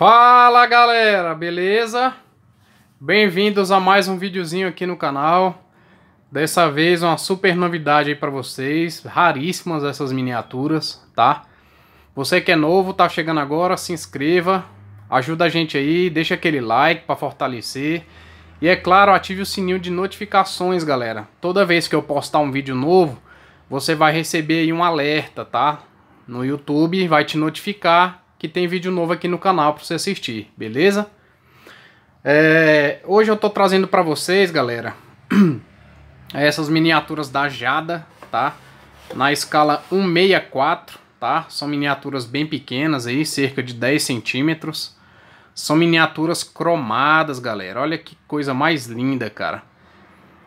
Fala galera, beleza? Bem-vindos a mais um videozinho aqui no canal. Dessa vez uma super novidade aí para vocês, raríssimas essas miniaturas, tá? Você que é novo, tá chegando agora, se inscreva, ajuda a gente aí, deixa aquele like para fortalecer. E é claro, ative o sininho de notificações, galera. Toda vez que eu postar um vídeo novo, você vai receber aí um alerta, tá? No YouTube vai te notificar que tem vídeo novo aqui no canal para você assistir, beleza? É, hoje eu tô trazendo para vocês, galera, essas miniaturas da Jada, tá? Na escala 164, tá? São miniaturas bem pequenas aí, cerca de 10 centímetros. São miniaturas cromadas, galera. Olha que coisa mais linda, cara.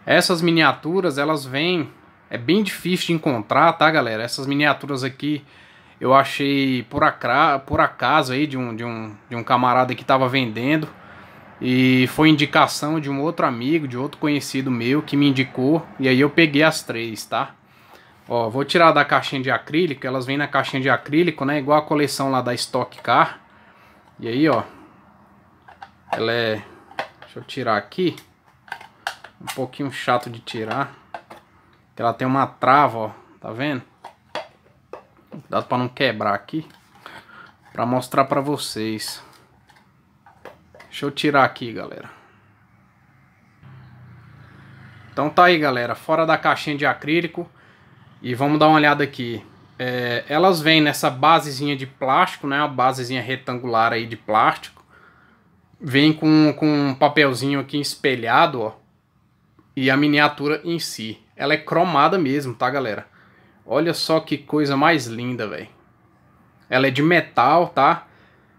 Essas miniaturas, elas vêm... É bem difícil de encontrar, tá, galera? Essas miniaturas aqui eu achei por, acra, por acaso aí de um, de, um, de um camarada que estava vendendo. E foi indicação de um outro amigo, de outro conhecido meu que me indicou. E aí eu peguei as três, tá? Ó, vou tirar da caixinha de acrílico. Elas vêm na caixinha de acrílico, né? Igual a coleção lá da Stock Car. E aí, ó. Ela é... Deixa eu tirar aqui. Um pouquinho chato de tirar. Ela tem uma trava, ó. Tá vendo? Cuidado para não quebrar aqui. Para mostrar para vocês. Deixa eu tirar aqui, galera. Então tá aí, galera. Fora da caixinha de acrílico. E vamos dar uma olhada aqui. É, elas vêm nessa basezinha de plástico, né? Uma basezinha retangular aí de plástico. Vem com, com um papelzinho aqui espelhado, ó. E a miniatura em si. Ela é cromada mesmo, tá, galera? Olha só que coisa mais linda, velho. Ela é de metal, tá?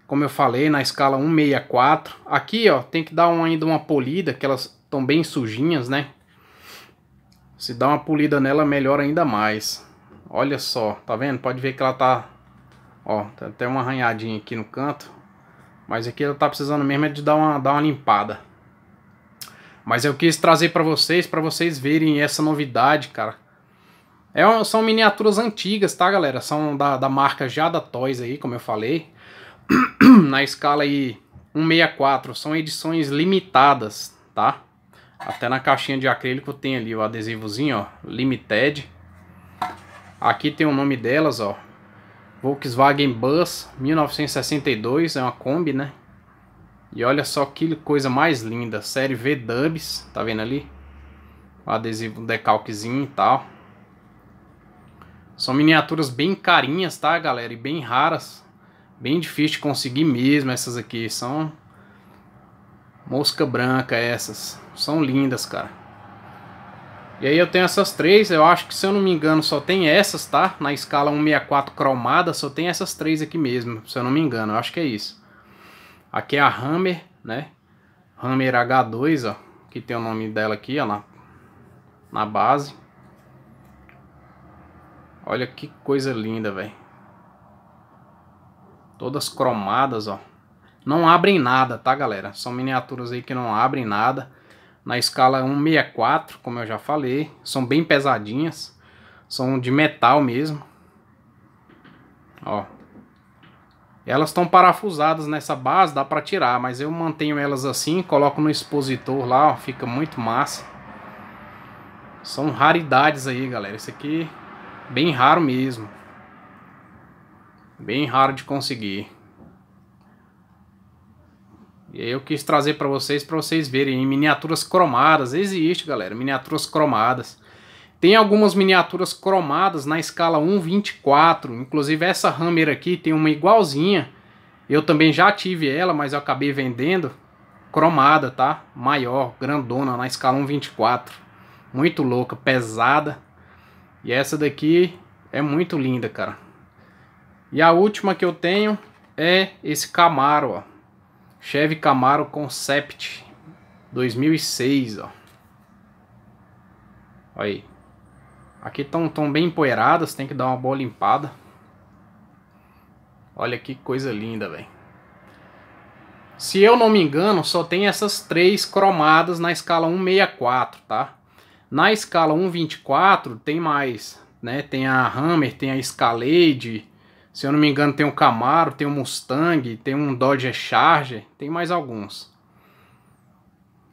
Como eu falei, na escala 164. Aqui, ó, tem que dar um, ainda uma polida, que elas estão bem sujinhas, né? Se dá uma polida nela, melhor ainda mais. Olha só, tá vendo? Pode ver que ela tá... Ó, tá até uma arranhadinha aqui no canto. Mas aqui ela tá precisando mesmo é de dar uma, dar uma limpada. Mas eu quis trazer para vocês, para vocês verem essa novidade, cara é são miniaturas antigas, tá, galera? São da, da marca Jada Toys aí, como eu falei. Na escala aí 164. São edições limitadas, tá? Até na caixinha de acrílico tem ali o adesivozinho, ó. Limited. Aqui tem o nome delas, ó. Volkswagen Bus 1962. É uma Kombi, né? E olha só que coisa mais linda. Série V Dubs, tá vendo ali? O adesivo, um decalquezinho e tal. São miniaturas bem carinhas, tá, galera? E bem raras. Bem difícil de conseguir mesmo essas aqui. São mosca branca essas. São lindas, cara. E aí eu tenho essas três. Eu acho que, se eu não me engano, só tem essas, tá? Na escala 164 cromada, só tem essas três aqui mesmo. Se eu não me engano, eu acho que é isso. Aqui é a Hammer, né? Hammer H2, ó. Que tem o nome dela aqui, ó, na, na base. Olha que coisa linda, velho. Todas cromadas, ó. Não abrem nada, tá, galera? São miniaturas aí que não abrem nada. Na escala 164, como eu já falei. São bem pesadinhas. São de metal mesmo. Ó. Elas estão parafusadas nessa base, dá pra tirar. Mas eu mantenho elas assim, coloco no expositor lá, ó. Fica muito massa. São raridades aí, galera. Isso aqui Bem raro mesmo. Bem raro de conseguir. E aí eu quis trazer para vocês, para vocês verem, em miniaturas cromadas. Existe, galera, miniaturas cromadas. Tem algumas miniaturas cromadas na escala 1.24. Inclusive essa Hammer aqui tem uma igualzinha. Eu também já tive ela, mas eu acabei vendendo. Cromada, tá? Maior, grandona, na escala 1.24. Muito louca, pesada. E essa daqui é muito linda, cara. E a última que eu tenho é esse Camaro, ó. Chevy Camaro Concept 2006, ó. Olha aí. Aqui estão tão bem empoeiradas, tem que dar uma boa limpada. Olha que coisa linda, velho. Se eu não me engano, só tem essas três cromadas na escala 164, tá? Na escala 1.24 tem mais, né? Tem a Hammer, tem a Escalade, se eu não me engano tem o um Camaro, tem o um Mustang, tem um Dodge Charger, tem mais alguns.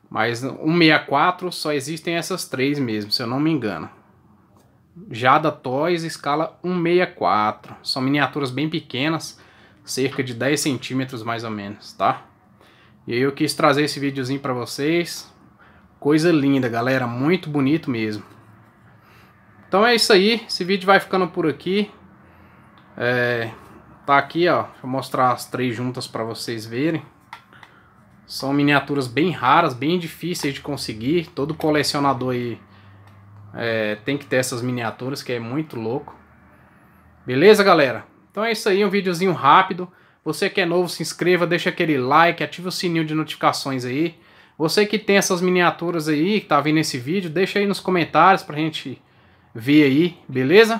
Mas 164 só existem essas três mesmo, se eu não me engano. Jada Toys escala 164. São miniaturas bem pequenas, cerca de 10 centímetros mais ou menos, tá? E eu quis trazer esse videozinho para vocês, Coisa linda, galera. Muito bonito mesmo. Então é isso aí. Esse vídeo vai ficando por aqui. É, tá aqui, ó. Deixa eu mostrar as três juntas para vocês verem. São miniaturas bem raras, bem difíceis de conseguir. Todo colecionador aí é, tem que ter essas miniaturas, que é muito louco. Beleza, galera? Então é isso aí, um videozinho rápido. Você que é novo, se inscreva, deixa aquele like, ativa o sininho de notificações aí. Você que tem essas miniaturas aí, que tá vendo esse vídeo, deixa aí nos comentários pra gente ver aí, beleza?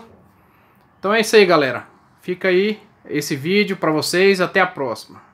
Então é isso aí, galera. Fica aí esse vídeo pra vocês, até a próxima.